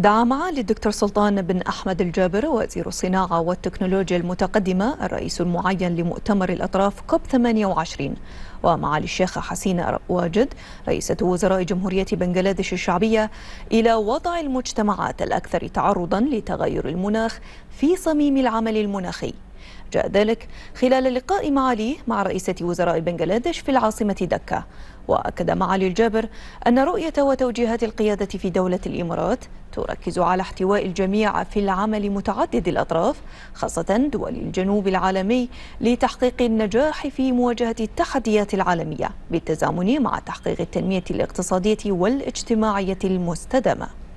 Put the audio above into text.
دعا معالي الدكتور سلطان بن أحمد الجابر وزير الصناعة والتكنولوجيا المتقدمة الرئيس المعين لمؤتمر الأطراف كوب 28 ومعالي الشيخة حسين واجد رئيسة وزراء جمهورية بنغلاديش الشعبية إلى وضع المجتمعات الأكثر تعرضا لتغير المناخ في صميم العمل المناخي جاء ذلك خلال لقاء معاليه مع رئيسة وزراء بنغلاديش في العاصمة دكة وأكد معالي الجابر أن رؤية وتوجيهات القيادة في دولة الإمارات تركز على احتواء الجميع في العمل متعدد الأطراف خاصة دول الجنوب العالمي لتحقيق النجاح في مواجهة التحديات العالمية بالتزامن مع تحقيق التنمية الاقتصادية والاجتماعية المستدامة